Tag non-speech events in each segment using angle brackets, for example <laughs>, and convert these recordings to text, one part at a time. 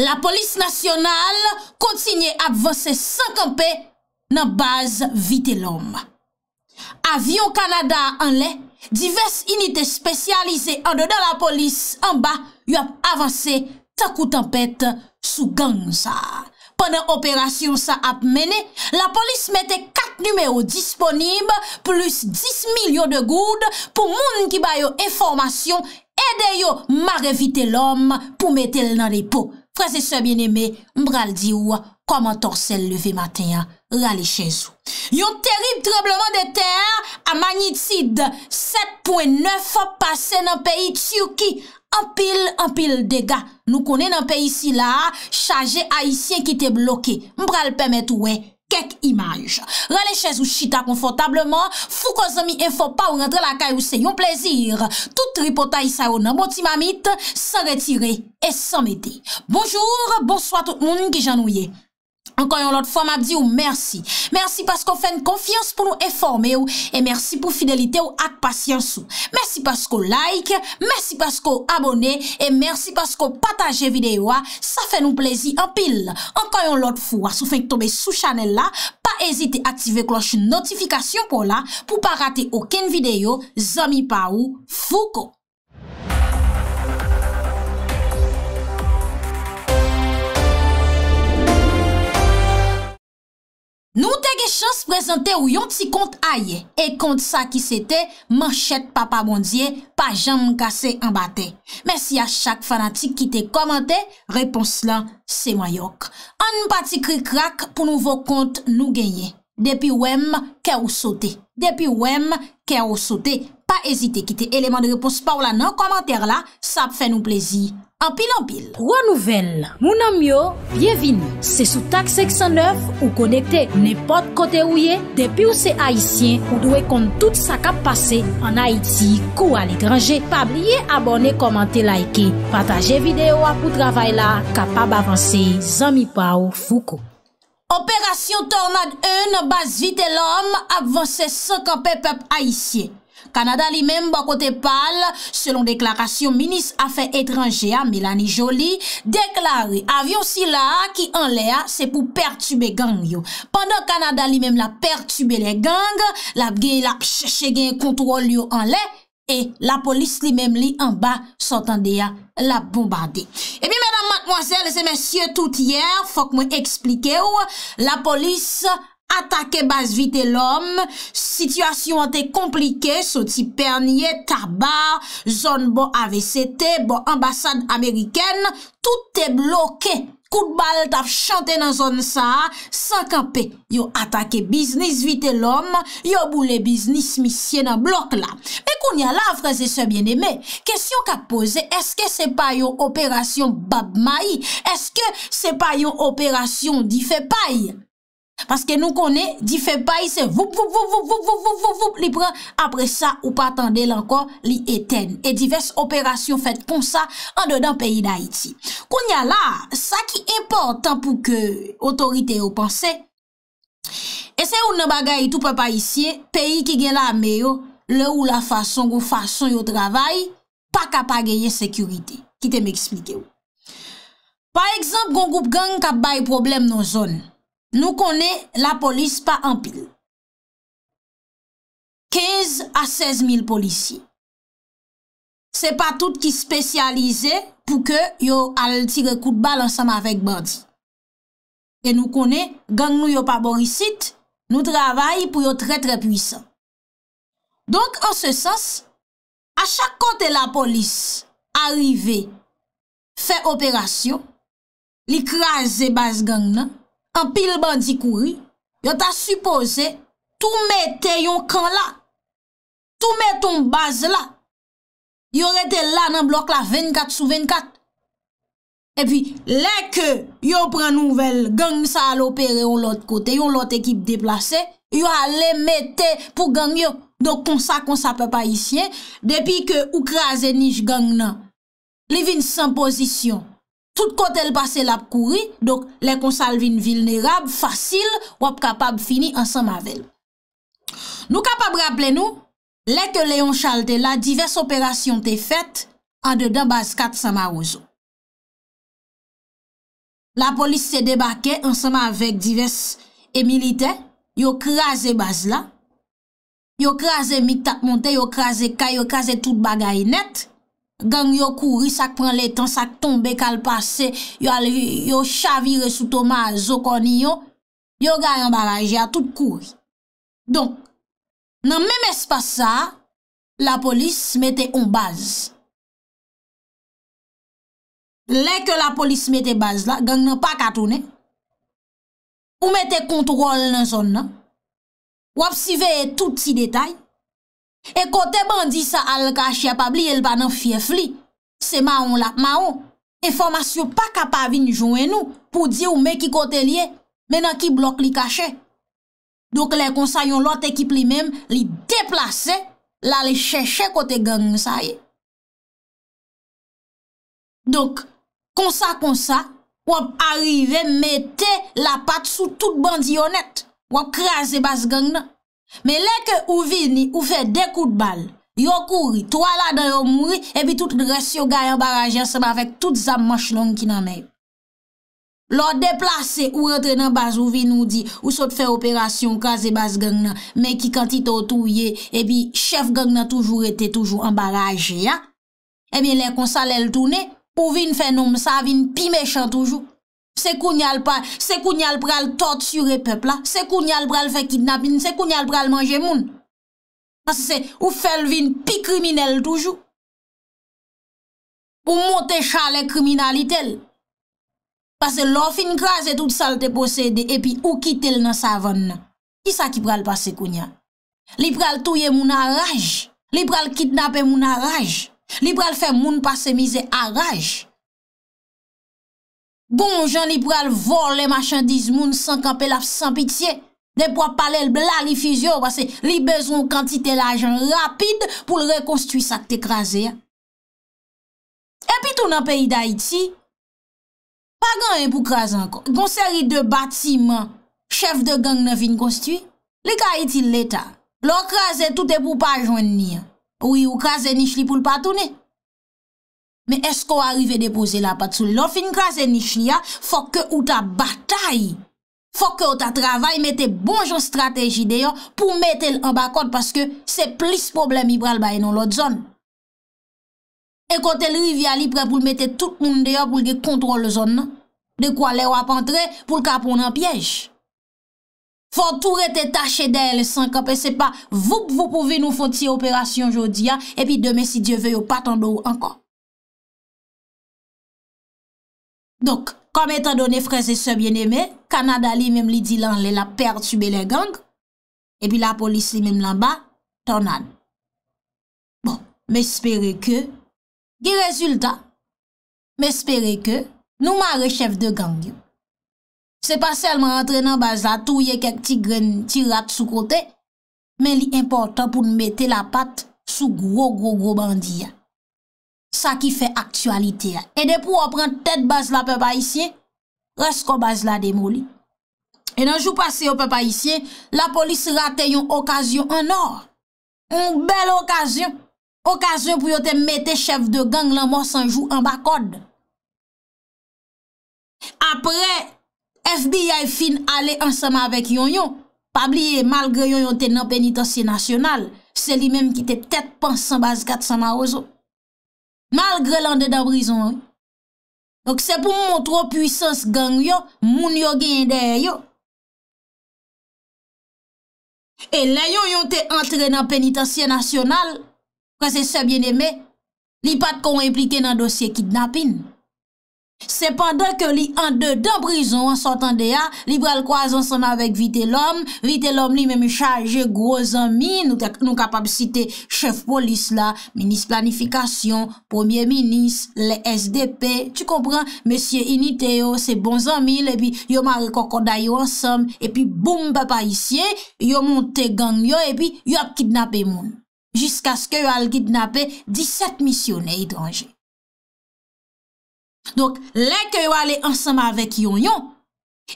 La polis nasyonal kontinye ap vansè sankanpe nan baz vite lom. Avion Kanada an lè, divers inite spesyalize an do dan la polis an ba yop avansè takou tampet sou gang sa. Pendan operasyon sa ap mene, la polis mette kat numèo disponib plus 10 milyon de goud pou moun ki bayo informasyon edè yo ma revite lom pou mette l nan repo. Frase se byen eme, mbral di ou, kom an torsel leve maten ya, rale chen sou. Yon terib trebleman de ter, a magnitid, 7.9, pase nan peyi tsyuki, an pil, an pil dega. Nou konen nan peyi si la, chaje haisyen ki te bloke, mbral pemet ou e. Kek imaj. Rale chèz ou chita konfotableman. Fou kon zami enfo pa ou rentre la kay ou se yon plezir. Tout ripota isa ou nan boti mamit. Se retire et se mette. Bonjour, bonsoit tout moun ki janouye. Enkanyon lot fwa ma di ou mersi. Mersi pasko fen konfians pou nou eforme ou. E mersi pou fidelite ou ak pasyans ou. Mersi pasko like. Mersi pasko abone. E mersi pasko pataje videyo a. Sa fen nou plezi an pil. Enkanyon lot fwa sou fek tobe sou chanel la. Pa ezite ative kloche notifikasyon pou la. Po pa rate oken videyo. Zomi pa ou fuko. Nou te ge chans prezante ou yon ti kont aye, e kont sa ki sete, man chet papa bondye, pa jan mkase mbate. Men si a chak fanatik ki te komante, repons lan se mayok. An mpati krikrak pou nouvo kont nou genye. Depi wèm, kè ou sote. Depi wèm, kè ou sote. pa ezite kite eleman de repos pa ou la nan komantèr la, sa ap fè nou plezi. Anpil anpil. Pou an nouvel, mounan myo, bienvin. Se sou tak 609, ou konekte, ne pot kote ou ye, depi ou se Haitien, ou dwe kont tout sa kap pase, an Haiti, kou alé grange, pa blye abone, komante, laike, pataje videyo apou travay la, kapab avanse, zami pa ou fouko. Operasyon Tornade 1, base vite l'homme, avanse so kapè pep Haitien. Kanada li menm bakote pal, selon deklarasyon, minis affen etranje a, Melanie Jolie, deklari avyon si la ki an le a, se pou pertube gang yo. Pendan kanada li menm la pertube le gang, la gen yon kontrol yo an le, e la polis li menm li an ba sotan de a la bombardi. E bi menm mwenzèl, se mensyè tout yè, fok mwen eksplike ou, la polis mwenzèl, Atake bas vite l'om, sityasyon an te komplike, sou ti pernye, tabar, zon bon AVCT, bon ambasad Ameriken, tout te bloke. Kout bal ta f chante nan zon sa, sankanpe, yo atake biznis vite l'om, yo boule biznis misye nan blok la. E kon ya la, fraze se bien eme, kesyon ka pose, eske se pa yo operasyon bab mayi, eske se pa yo operasyon di fe payi? Paske nou konen, di fe pay se vup vup vup vup vup vup vup vup vup li pren apre sa ou patande lankon li eten. E divers operasyon fet kon sa an de dan peyi da iti. Koun ya la, sa ki importan pou ke otorite yo panse, ese ou nan bagay tou pe pay isye, peyi ki gen la ameyo, le ou la fason ou fason yo travay, pa kapa genye sekurite. Ki te me eksplike ou. Par ekzamp, gon goup gang kap bay problem nan zon. Nou konè la polis pa ampil. 15 a 16 mil polisi. Se pa tout ki spesyalize pou ke yo al tire kout bal ansam avèk bandi. E nou konè, gang nou yo pa borisit, nou travay pou yo tre tre pwisan. Donk an se sens, a chak kote la polis arive, fe operasyon, li kraze bas gang nan, An pil bandi kouri, yon ta suppose tou mette yon kan la, tou metton baz la. Yon rete la nan blok la 24 sou 24. E pi leke yon pren nouvel, gang sa alopere yon lot kote, yon lot ekip deplase, yon ale mette pou gang yo. Don kon sa kon sa pe pa isye, depi ke Ukrazenich gang nan, li vin san pozisyon. tout kote el pase lap kouri, dok le konsalvin vilnerab, fasil, wap kapab fini ansan mavel. Nou kapab rapple nou, le ke leyon chalte la, divers operasyon te fet, an de dan baz kat san ma ouzo. La polis se debake ansan mavek divers emilite, yo kraze baz la, yo kraze mitak monte, yo kraze kaj, yo kraze tout bagay nette, Gang yo kouri, sak pren le tan, sak tombe kal pase, yo chavire sou tomaz, yo koni yo, yo gayon balaje, a tout kouri. Donk, nan mèm espasa, la polis mette on baz. Lè ke la polis mette baz la, gang nan pa katounen, ou mette kontrol nan son nan, wap si veye tout si detayn. E kote bandi sa al kache apab li, el pa nan fief li. Se ma ou la, ma ou, informasyon e pa kap avin jounen nou pou di ou me ki kote li e, menan ki blok li kache. Dok le konsayon lot ekip li menm li deplase la li cheshe kote gang sa ye. Dok konsa konsa, wap arrive mette la pat sou tout bandi yonet, wap kreaze bas gang nan. Me leke ou vin ni ou fe dekout bal, yo kouri, to ala dan yo mwri, ebi tout resyo gaye mbaraje anseman fek tout zam manch long ki nan men. Lo deplase ou rentre nan baz ou vin ou di ou sot fe operasyon kaze baz gang nan, men ki kantite ou touye, ebi chef gang nan toujou rete toujou mbaraje ya. Ebi eh le kon salel toune, pou vin fenom sa vin pi mechan toujou. Se kounyal pral torture pepla, se kounyal pral fe kidnapin, se kounyal pral manje moun. Pase se ou fel vin pi kriminel toujou. Ou monte chale kriminalitel. Pase lò fin graze tout sal te posede epi ou kitel nan savon nan. Ki sa ki pral pase kounyal? Li pral touye moun an raj, li pral kidnapen moun an raj, li pral fe moun pase mize an raj. Bon, jan li pral vor le machan diz moun sankan pel ap san pitye. De pou ap pale l bla li fizyo, wase li bezon kantite la ajan rapide pou l re konstuit sakte krasen. E pi tou nan peyi da iti, pa gan e pou krasen anko. Gon seri de batiman, chef de gang ne vin konstuit, li ka iti l eta. Lo krasen tout e pou pa jwen ni. Ou i ou krasen ni chli pou l patouni. men esko arive depoze la pat sou li lan, fin kwa se nich li ya, fok ke ou ta batay, fok ke ou ta travay, mette bon jan strategi deyan, pou mette l an bakon, paske se plis problem ibral baye nan lot zon. E kote l riviali pre pou mette tout moun deyan, pou l ge kontrol zon nan, de kwa non? le wap antre pou l ka pon an pyej. Fok tou rete tache dey le sankan, pe se pa, vup vup ouvi nou foti operasyon jodi ya, e pi deme si die veyo patan do ou ankan. Donk, kom etan donen freze sebyen eme, Kanadali mem li di lan le la pertube le gang, epi la polisi mem lan ba, tonan. Bon, me espere ke, ge rezultat, me espere ke, nou ma rechef de gang. Se pa selman rentren nan baz la touye kek ti gren tirat sou kote, men li importan pou nou mette la pat sou gro gro gro bandiya. Sa ki fe aktualite ya. E depou ou pren tet baz la pepa isye, resko baz la demou li. E nan jou pase yo pepa isye, la polis rate yon okasyon an or. Un bel okasyon. Okasyon pou yo te mette chef de gang lan morsan jou an bakod. Apre, FBI fin ale ansama vek yon yon. Pabliye, malgre yon yon tenan penitansye nasyonal, se li menm ki te tet pan san baz kat san a ozo. Malgre lande da brison yo. Dok se pou moun moun tro pwisans gang yo, moun yo gen de yo. E lè yon yon te antre nan penitansye nasyonal, kwa se sebyen eme, li pat kon implike nan dosye kidnapin. Se pandan ke li an de dan brison, an sot an de ya, li bral kwa zan san avèk vite l'om, vite l'om li mè mè mè chaje gwo zanmi, nou kapab site chef polis la, minis planifikasyon, premier minis, le SDP, tu kompran, mè sye inite yo, se bon zanmi, lè bi yo mè re kokoda yo ansanm, e pi boum bè pa isye, yo moun te gang yo, e pi yo ap kidnapè moun. Jiska skè yo al kidnapè 17 misyonè itranje. Donk, leke yo ale ansama vek yon yon,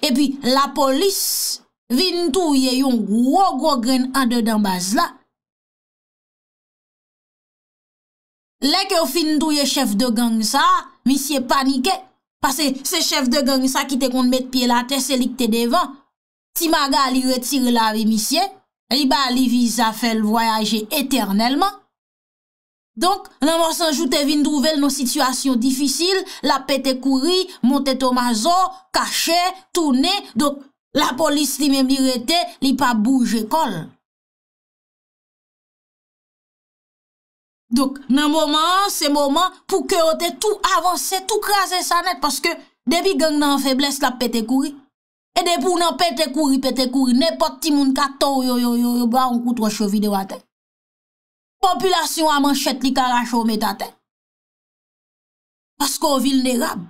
e pi la polis vintouye yon wog wog ren ade dan baz la. Lek yo vintouye chef de gang sa, misye panike, pase se chef de gang sa ki te kont met pi la teselik te devan, ti maga li retire la ve misye, li ba li viz a fel voyaje eternelman. Donk, nan monsan joute vin drouvel nan sityasyon difisil, la pete kouri, monte tomazo, kache, toune, donk la polis li men mirete, li pa bouj ekol. Donk, nan monsan an, se monsan an, pou ke o te tou avanse, tou krasen sanet, paske debi geng nan febles la pete kouri, e debi pou nan pete kouri, pete kouri, ne pot ti moun kato yo yo yo yo yo yo yo yo, ba wakou tou wachevi de watek. Populasyon a man chet li karan chou metate. Pas kon vil nerab.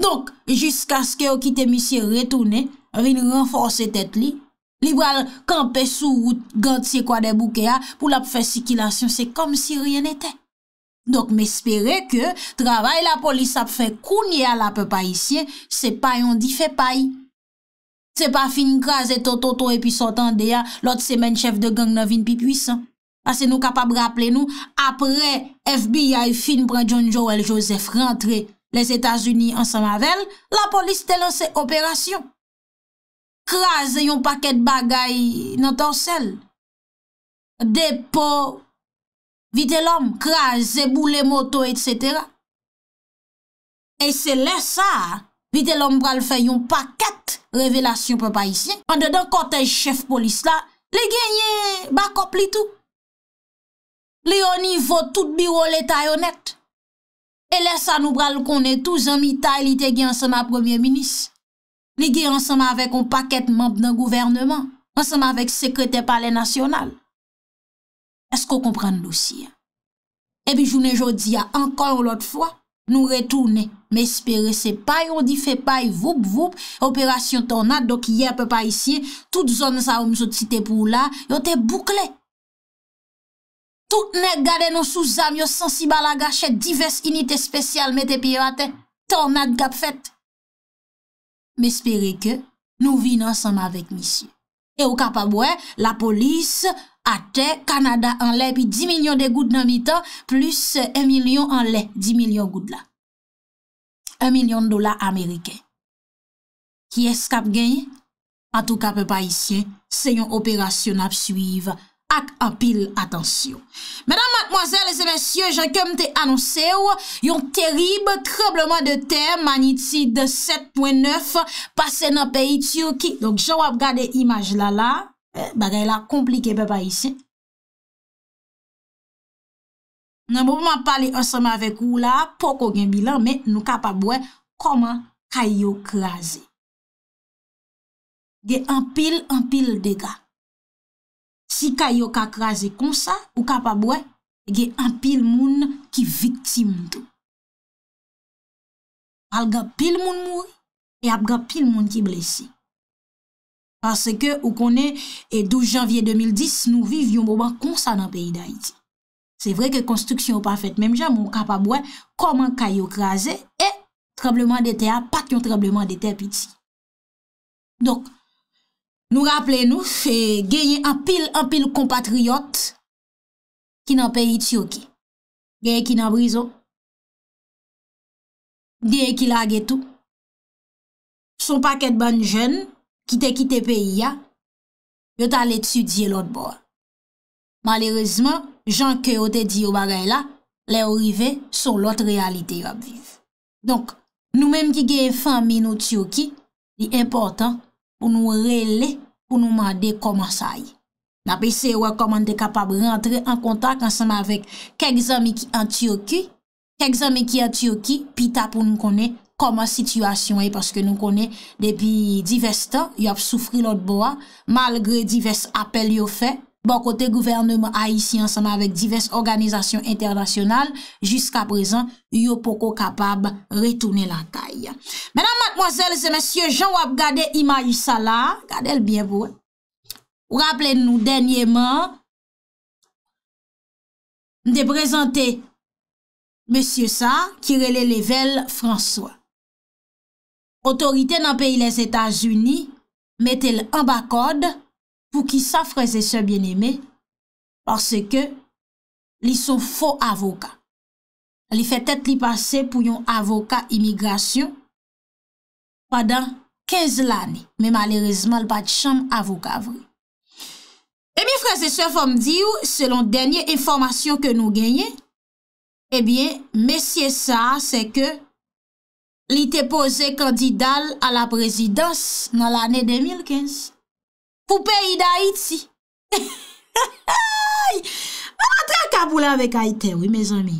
Donk, jiskans ke yo kite misye retounen, vin renforsen tet li, li vran kampe sou ou gant se kwa de bouke ya, pou la pou fè sikilasyon, se kom si rien eten. Donk, mè spere ke, travay la polis ap fè kounye ya la pe payisyen, se pay yon di fè pay. Se pa fin kras eto toto epi sotan de ya, lot se men chèf de gang nan vin pi pwisan. Pase nou kapab rapple nou, apre FBI fin pran John Joel Joseph rentre les Etats-Unis an sa mavel, la polis te lance operasyon. Kraze yon paket bagay nan tan sel. De po, vite l'om, kraze bou le moto, et cetera. E se lè sa, vite l'om pral fè yon paket revelasyon pe pa yisyen. An dedan kote chef polis la, li genye bakop li tou. Li yon ni vot tout biro l'Etat yon net. E lè sa nou bral konè tou, zan mi ta y li te gè anseman premier minis. Li gè anseman avèk an pakèt mamp nan gouvernement. Anseman avèk sekretè palè nasyonal. Esko kompran lousi ya? Ebi jounè jò di ya, ankon lòt fwa, nou retounè, mè espere se pay, yon di fe pay, voup voup, operasyon tonat, dok yè pè pa isye, tout zon sa oum sot si te pou la, yon te boukle. Tout nè gade nou sou zam yo sensi balaga chè divers unitè spesyal mè te piyate. Ton nat gap fèt. Mè spere ke nou vin ansanm avèk misyon. E ou kap abouè, la polis ate Kanada an lè pi 10 milyon de gout nan mitan plus 1 milyon an lè. 10 milyon gout la. 1 milyon dola Amerike. Ki eskap genyi? A tou kap pa isyen, se yon operasyon ap suivi. ak apil atansyon. Mèdam matmoazèl, lesè mèsyè, jè kèm te anonsè ou, yon terib trebleman de tè, maniti de 7.9, pase nan peyi tsyo ki. Donk, jè wap gade imaj la la, eh, bagay la komplike pe pa yise. Nan mou mwen pali anseman vek ou la, poko gen bilan, men nou ka pa bwen, koman kay yo kreaze. Gen anpil, anpil de ga. Si kayo ka kraze konsa, ou ka pa bwe, e ge an pil moun ki viktim do. Alga pil moun mou, e apga pil moun ki blesi. Pase ke ou konen 12 janvye 2010, nou viv yon boban konsa nan peyi da iti. Se vre ke konstruksyon ou pa fet, menm jan moun ka pa bwe, koman kayo kraze, e trableman de te apak yon trableman de te apiti. Dok, Nou rappele nou, se genye an pil an pil kompatriyot ki nan peyi tsyoki. Genye ki nan brizo. Genye ki la getou. Son paket ban jen, ki te kite peyi ya, yo ta le tsyudye lot bo. Malerezman, jan ke yo te diyo bagay la, le orive son lot realite yo apviv. Donk, nou menm ki genye fanmi nou tsyoki, li importan, pou nou rele pou nou mande koman sa yi. Na pe se wè koman de kapab rentre an kontak anseman avèk kek zami ki an tiyo ki, kek zami ki an tiyo ki, pi ta pou nou konen koman situasyon yi, paske nou konen depi divestan, yop soufri lot boan, malgre divest apel yow fey, Bon kote gouvernement a yisi ansama vek divers organizasyon internasyonal, jiska prezant, yo poko kapab retounen la kay. Menan matmoazel, se monsye jan wap gade ima yi sa la, gade el bien vou, ou rappele nou denyeman de prezante monsye sa, kirele level François. Otorite nan peyi les Etats-Unis, metel en bakode monsye pou ki sa freze se bien eme, parce ke li son fo avoka. Li fetet li pase pou yon avoka imigrasyon padan 15 lani, men malerezman li pati chan avoka vre. E eh mi freze se fom di ou, selon denye informasyon ke nou genye, e eh bien, mesye sa, se ke li te pose kandidal a la prezidans nan l'ane 2015. Fou peyi d'Haïti. <laughs> Mwen a tra kapoulan vek Haïti, wè mè zanmè.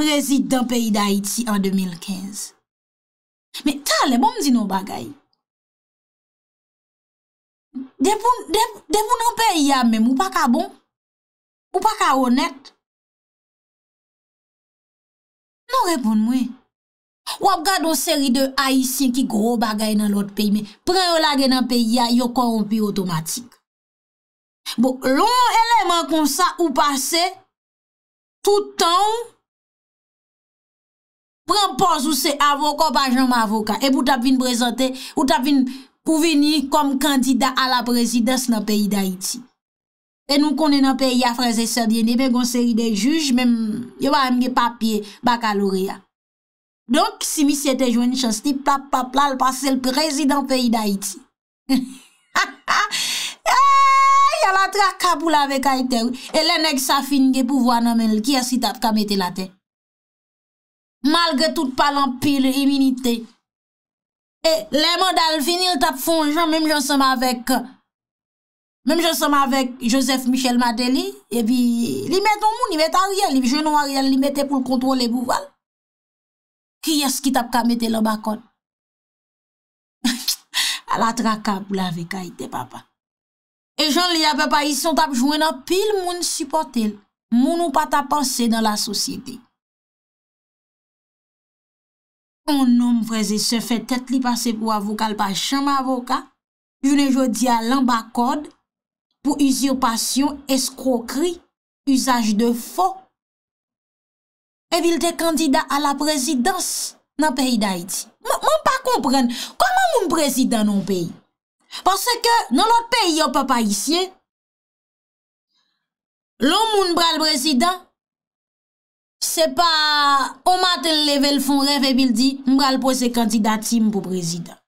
Prezident peyi d'Haïti an 2015. Mè talè, bon mdi nou bagay? De pou nou peyi yamèm ou pa ka bon? Ou pa ka onèt? Non repon mwen. Ou ap gade an seri de haisyen ki gro bagay nan lot peyme. Pre yon lage nan peyya, yon korompi otomatik. Bo, lon eleman kon sa ou pase, toutan, pre an pos ou se avokan pa janm avokan. E pou tap vin prezante, ou tap vin pou vini kom kandida a la prezidans nan peyda iti. E nou konen nan peyya fraze serbye, nebe kon seri de juj, men yon va amge papye bakalorea. Donk si mi se te jouni chan sti, plap, plap, plal, pa se l prezidant peyi da iti. Ya la tra kabou la ve ka ite ou. E le neg sa fin gen pou vo anomen, ki asitat ka mette la te. Malge tout palan pil, iminite. E le mod al finil tap fon, jom, mem jonsom avek, mem jonsom avek Josef Michel Madeli, e bi li mette an moun, li mette an riyal, li mette pou kontrole pou val. Ki yas ki tap kamete lomba kod? A la <laughs> traka pou la veka ite papa. E jan li a papa yison tap jwena pil moun sipote l. Moun ou pata panse nan la sosyete. Kon nou mwese se fetet li panse pou avokal pa chanm avoka. Jwene jwodi a lomba kod pou izir pasyon eskrokri. Usaj de fok. evil te kandida a la prezidans nan peyi da iti. Mwen pa kompren, koman moun prezidans nan peyi? Pense ke nan lot peyi yo pa pa isye, loun moun mbral prezidans, se pa o maten leve l fon rev evil di, mbral pose kandida tim pou prezidans.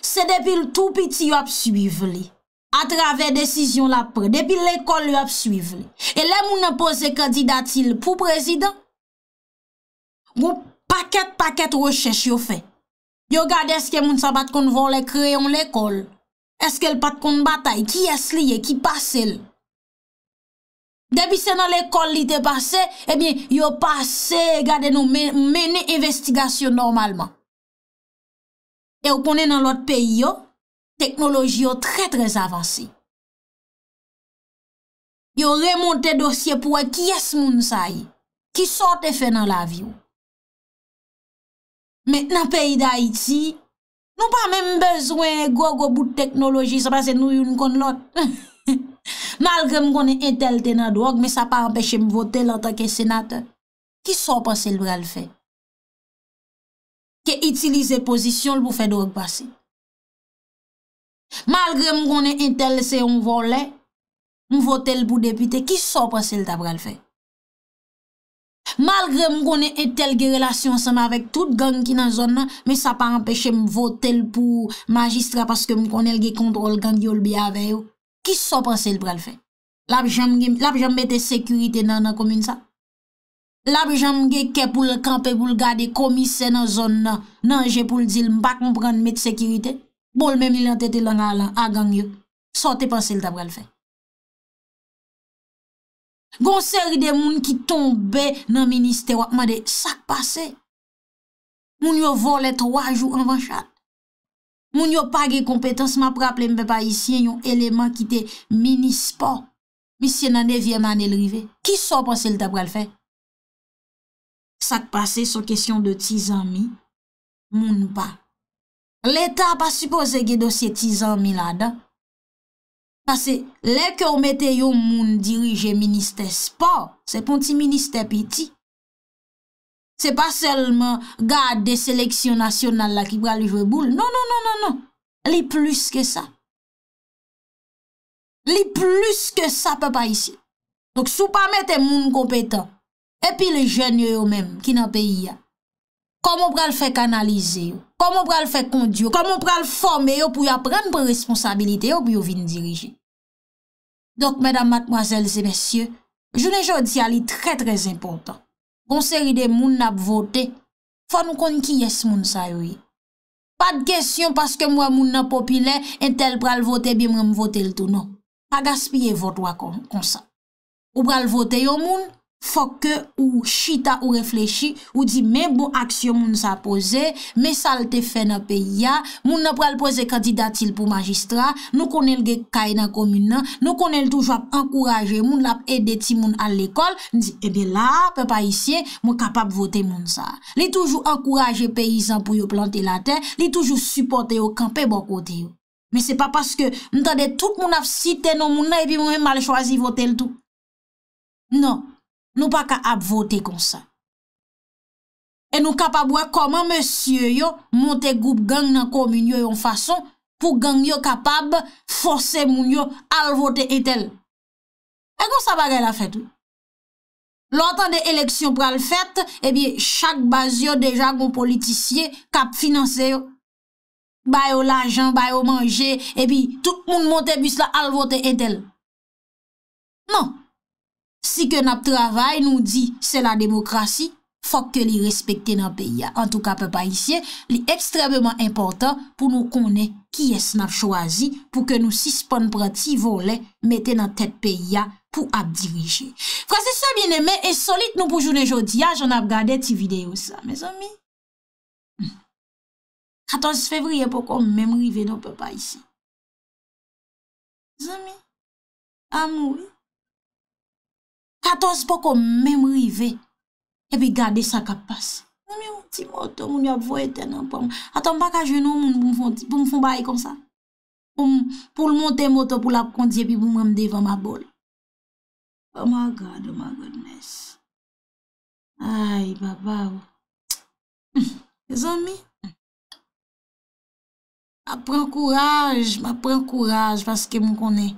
Se depil tou piti yo ap suvili. Atrave desisyon la pre. Depi l'ekol yo ap suive. E le moun apose kandidatil pou prezident, yo paket paket recheche yo fe. Yo gade eske moun sa bat kon voun le kreyon l'ekol. Eske l pat kon batay. Ki es liye, ki pase l. Depi se nan l'ekol li te pase, e yo pase gade nou mene investigasyon normalman. E yo pwone nan lot peyi yo, Teknoloji yo tre tre avansi. Yo remonte dosye pou a kyes moun say. Ki sote fe nan la vi ou. Met nan peyi da iti, nou pa men bezwen go go bout teknoloji, sa base nou yon kon lot. <laughs> Malke m kon e entel tena do, me sa pa apeshe m vote lanta ke senate. Ki so pa se lbrel fe? Ke itilize pozisyon l pou fe do kvasi. Malgre m konen entel se yon volè, m votèl pou depite, ki so prasèl ta pral fè? Malgre m konen entel ge relasyon seman vek tout gangi nan zon nan, me sa pa empèche m votèl pou magistra paske m konel ge kontrol gangi yol biya veyo, ki so prasèl pral fè? Lab jom bete sekurite nan nan komine sa? Lab jom ge ke pou l'kampè pou l'gade komise nan zon nan, nan jè pou l'dil m bak m pran met sekurite? Bol men mi lan tete lan a gang yo. Sote panse l tabral fe. Gon seri de moun ki tombe nan minister wakman de sak pase. Moun yo volet waj ou anvan chad. Moun yo page kompetans ma praple mbe pa isyen yon eleman ki te mini sport. Misye nan evye man elrive. Ki so panse l tabral fe? Sak pase sou kesyon de tizami moun ba. L'Etat pa suppose ge dosye ti zanmi la da. Pase le ke ou mette yo moun dirije minister sport, se pon ti minister piti. Se pa selman gade de seleksyon nasyon nan la kibwa li jweboul. Non, non, non, non, non. Li plus ke sa. Li plus ke sa pe pa isi. Donc sou pa mette moun kompetan. E pi le jenye yo menm ki nan peyi ya. Koman pral fè kanalize yo? Koman pral fè kondyo? Koman pral fòmè yo pou ya pran pr responsabilite yo bi yo vin dirije? Dok, mèdam, matmoazèl, zè mèsyè, jounè jò di alè trè trè zè impotant. Gon sèri de moun nap votè, fò nou konn ki yes moun sa yo yè. Pat gèsyon paske moun moun nap popile, entèl pral votè bi mwen votè l'tou nou. Pat gaspye votwa konsan. O pral votè yo moun, Fok ke ou chita ou reflechi, ou di men bon aksyon moun sa pose, men salte fè nan pe ya, moun nan pral pose kandidatil pou magistra, nou konel ge kay nan komun nan, nou konel toujwa ap enkouraje moun la ap edeti moun al lekol, nou di, ebe eh la, pe pa isye, moun kapap vote moun sa. Li toujwa enkouraje pe izan pou yo plante la ten, li toujwa supporte yo, kanpe bon kote yo. Men se pa paske, nou tade tout moun la siten nan moun nan, epi moun e mal chwazi vote l tou. Non. Nou pa ka ap vote kon sa E nou kapab wè Koman monsye yo Monte goup gang nan komi nyo yon fason Pou gang yo kapab Fose moun yo al vote etel E kon sa bagay la fet ou Lontan de eleksyon Pral fet Ebi chak baz yo deja goun politisye Kap finanse yo Bayo l anjan, bayo manje Ebi tout moun monte bis la al vote etel Non Si ke nap travay nou di se la demokrasi, fok ke li respekte nan peya. An tou ka pepa isye, li ekstremement importan pou nou konen ki es nap chwazi pou ke nou sispon prati volen mette nan tet peya pou ap dirije. Fransese bieneme e solit nou pou jounen jodi a, joun ap gade ti video sa. Me zami, 14 hmm. fevri e pokon memri ve nan pepa isye. Me zami, amou. 14 pou kon mèm rive. E pi gade sa kapas. Mèm mèm ti moto moun yavou eten nan pou mèm. Atan pa ka jenon moun pou mou fombaye kon sa. Pou moun te moto pou la kondi e pi moun mèm devan mèm abol. Pou mèm agade mèm. Ay bababou. E zan mi? Mèm pren kouraj. Mèm pren kouraj. Paske mèm konèm.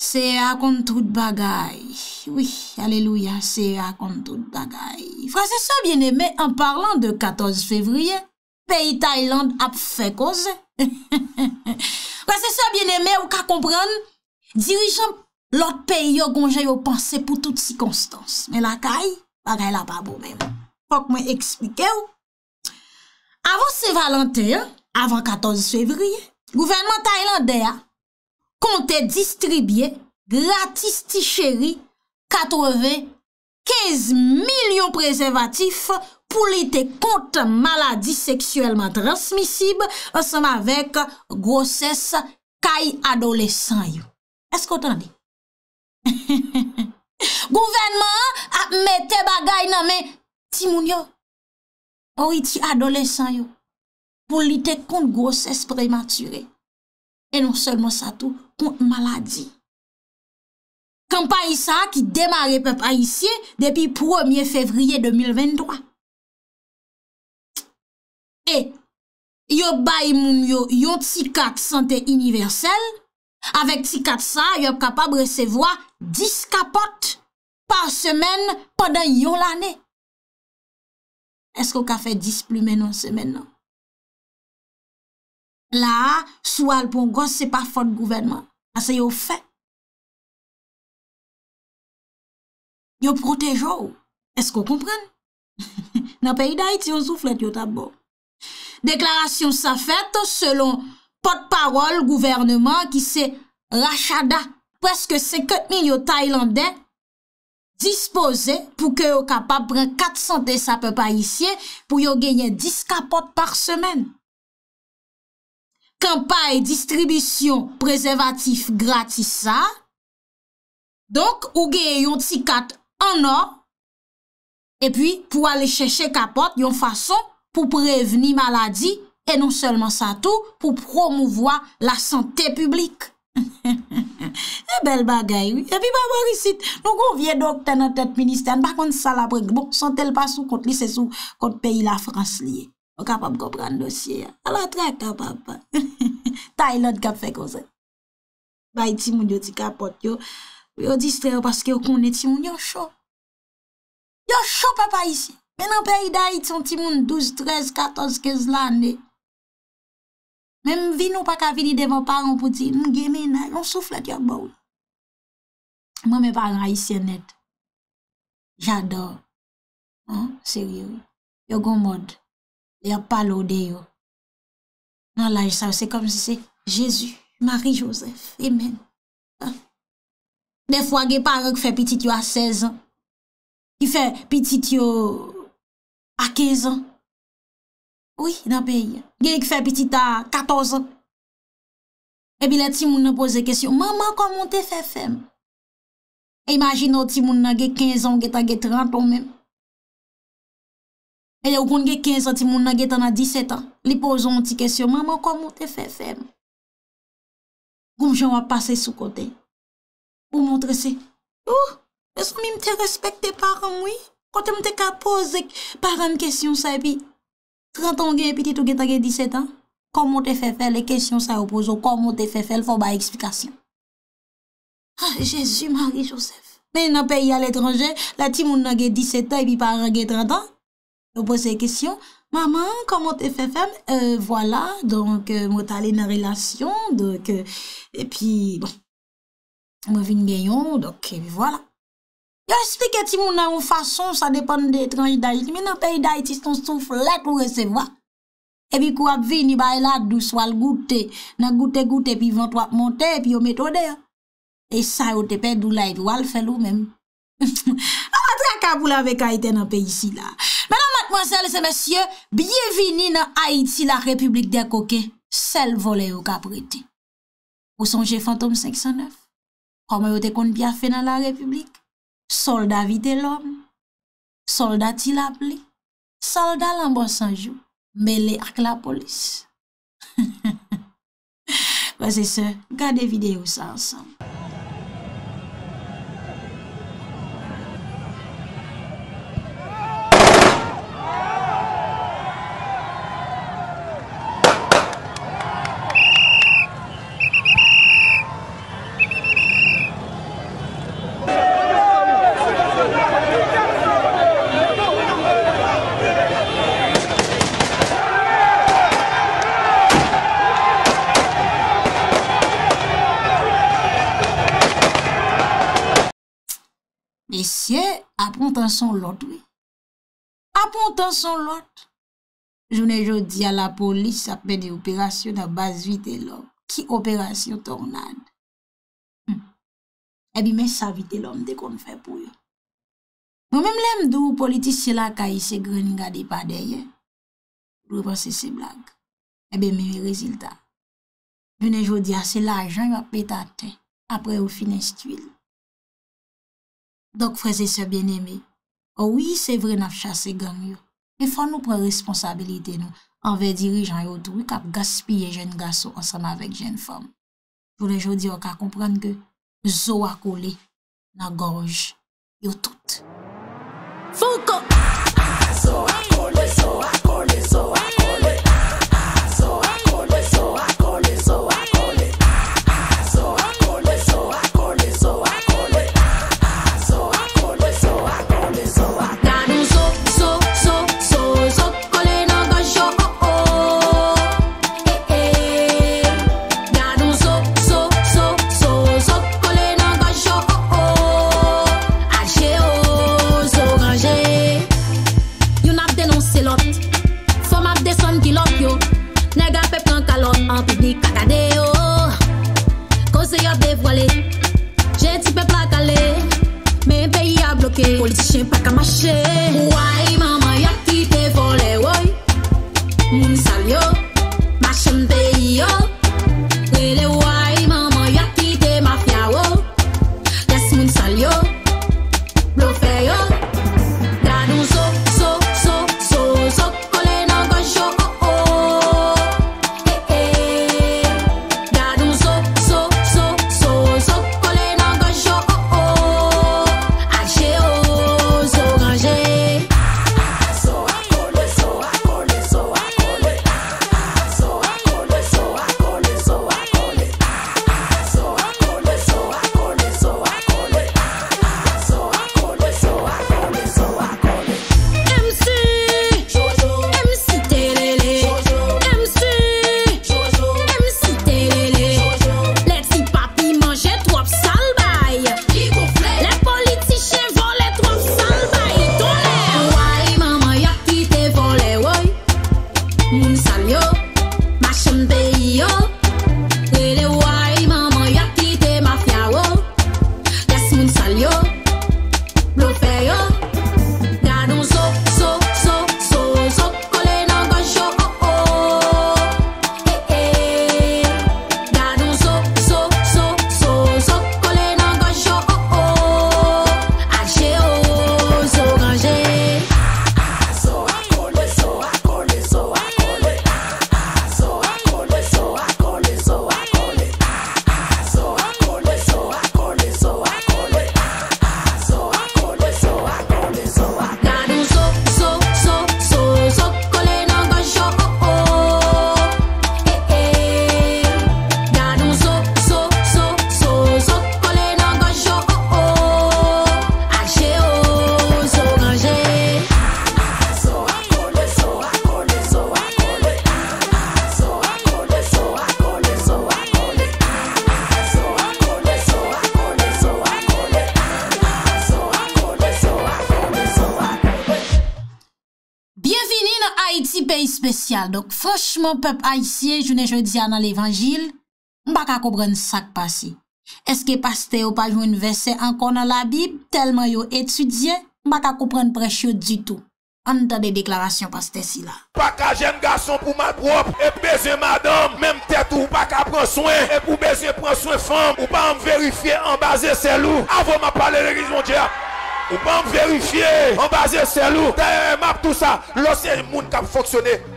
Se akon tout bagay. Oui, aleluya, se akon tout bagay. Fransesor bien eme, an parlant de 14 februye, peyi Tayland ap fekoze. Fransesor bien eme, ou ka kompran, dirijan lot peyi yo gongen yo panse pou tout si konstans. Men la kay, bagay la pa bo men. Fok mwen ekspike ou. Avans se Valentin, avans 14 februye, gouvenman Taylande ya, kon te distribye gratis ti cheri 80-15 milyon prezervatif pou li te kont maladi seksuelman transmisib asama vek gwo ses kay adole san yo. Esko tan di? <laughs> Gouvenman apme te bagay nan men ti moun yo ou iti adole san yo pou li te kont gwo ses premature E non selman sa tou kont maladi. Kampayi sa ki demare pepe a isye depi 1 fevriye 2023. E yo bayi moum yo yon tsi kat sante iniversel, avek tsi kat sa yo kapab resevoa 10 kapot pa semen poden yo lane. Esko ka fe 10 plou menon semen nan? La, sou alpon gwa, se pa fote gouvenman. Ase yo fe. Yo protejou. Esko kompren? <laughs> Na pe yi day ti yo souflet yo tabou. Deklarasyon sa fete, selon pot parol gouvenman ki se rachada preske 50.000 yo Taylanden dispose pou ke yo kapap pren 4 santè sape pa isye pou yo genyen 10 kapot par semen. Kampaye distribisyon prezervatif gratis sa. Donk ou geye yon tikat anor. E pi pou ale cheche kapot yon fason pou preveni maladi. E non selman sa tou pou promouvoa la santé publik. <laughs> E eh, bel bagay. E pi ba borisit. Non kon vie doktan an tet minister. Bon, santel pa sou kont lise sou kont peyi la frans liye. Ou kapap gop rande dosye ya. A la tre kapap pa. <laughs> Taylad kap fe kon se. Bay ti moun yo ti kapot yo. Yo distre yo paske yo kon neti moun. Yo sho. Yo sho papa isi. Men anpe yi dayi ti moun 12, 13, 14, 15 lane. Men vin ou pa ka vini de moun paran pou ti. Mge menay. Yon souflet yo moun. Mwen me paran a isi net. Jador. Se riyo. Yo gomod. Ya palo de yo. Nan la, je sav, se kom se se. Jezu, Marie-Joseph, Emen. Ah. De fwa ge paro ki fe pitit yo a 16 an. Ki fe pitit yo a 15 an. Oui, nan pe yon. Ge ki fe pitit yo a 14 an. Ebi la ti moun nan pose kesyon. Maman, komon te fe fem? E imagino ti moun nan ge 15 an, ge ta ge 30 an men. E yo kon ge 15, a ti moun na ge tan a 17 an. Li pozo moun ti kesyon, Mama, kon moun te fe fe moun? Gonjwa wap pase sou kote. Pou montre se, O, beso mi mte respekte param woy? Kote mte ka pose param kesyon sa epi. 30 an gen, epi titou gen ta ge 17 an. Kon moun te fe fe, le kesyon sa yo pozo. Kon moun te fe fe, l fo ba eksplikasyon. Ah, jesu, Marie-Joseph. Men na peyi al etranje, la ti moun na ge 17 an, epi param gen 30 an. yo pose e kesyon, maman, komon te fe fem, e, wala, donk, mota le nan relasyon, donk, e pi, bon, mwen vin genyon, donk, e pi wala. Yo esplike ti moun nan ou fason, sa depan de tranj da, jimè nan pe iday, ti ston souf let ou rese wak, e pi kou ap vin, i bay lak, dou swal goute, nan goute goute, pi vant wak monte, pi yo metode, e sa, yo te pe dou la, yo al felou menm. A, mwen te akabou la, vek a ite nan pe isi la. monsèle se mèsyè, biye vini nan Haiti la republik de koke sel vole ou ka priti. Ou sonje fantom 509? Koman ou te kon biye fe nan la republik? Solda vide l'om? Solda ti la pli? Solda lan bon sanjou? Mele ak la polis? <laughs> Basè se, gade videyo sa ansan. apon tan son lot we apon tan son lot jounen joudi a la polis apen de operasyon a baz vite lo ki operasyon tornade hmm. ebi eh men savite lo mde kon fè pou yo mwen mlem dou politis se la kaise gren nga de pa deye loupa se se blag ebi eh men yon rezultat jounen joudi a se la jan yon petate apre ou fineste huil Dok freze se ben eme Ouwi se vre na f chase gang yo E fwa nou pre responsabilite nou Anve dirijan yo tou Wik ap gaspi ye jen gaso ansan avek jen fam Jou le jodi yo ka kompran ke Zowa kole Na gorj yo tout Fouko Zowa kole zowa my shit. Why? Donc franchement, pep a y siye, jounen je diya nan l'evangil, mba ka koubren sak pa si. Eske paste yo pa joun vese ankon nan la bib, telman yo etudye, mba ka koubren preche yo di tou. An dan de deklarasyon paste si la. Mba ka jen gason pou mga prop, e peze mga dom, mem tete ou mba ka pren soen, e pou peze pren soen fam. Ou pa m verifiye, mba ze se lou, avon ma pale le rizondia. Ou pa m verifiye, mba ze se lou, te map tout sa, lo se moun kap foksyone.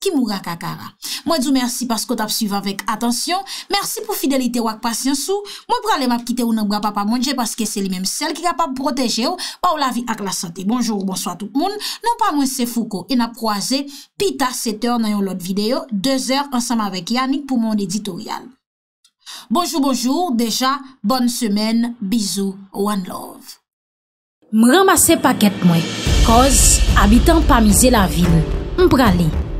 Ki mou ra kakara Mwen djou mersi paskot ap suyva vek atensyon Mersi pou fidelite wak pasyansou Mwen pralem ap kite ou nan mga papa mwen dje Paske se li menm sel ki kapap proteje ou Pa ou la vi ak la sante Bonjour, bonsoit tout moun Non pa mwen se fouko E na proaze pita sete or nan yon lot videyo Dez er ansama vek Yannick pou moun editoryal Bonjour, bonjour Deja, bonne semen Bizou, one love Mwen ramase paket mwen Koz, abitan pa mize la vil Mwen pralem